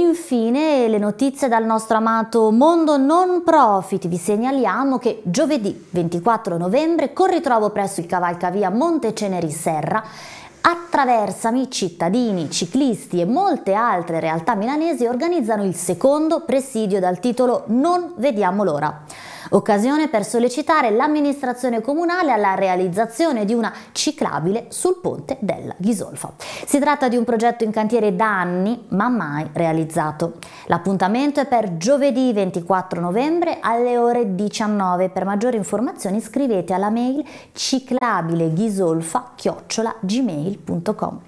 Infine le notizie dal nostro amato mondo non profit. Vi segnaliamo che giovedì 24 novembre, con ritrovo presso il cavalcavia Monte Ceneri Serra, Attraversami, cittadini, ciclisti e molte altre realtà milanesi organizzano il secondo presidio dal titolo Non vediamo l'ora occasione per sollecitare l'amministrazione comunale alla realizzazione di una ciclabile sul ponte della Ghisolfa. Si tratta di un progetto in cantiere da anni ma mai realizzato. L'appuntamento è per giovedì 24 novembre alle ore 19. Per maggiori informazioni scrivete alla mail ciclabileghisolfa.gmail.com.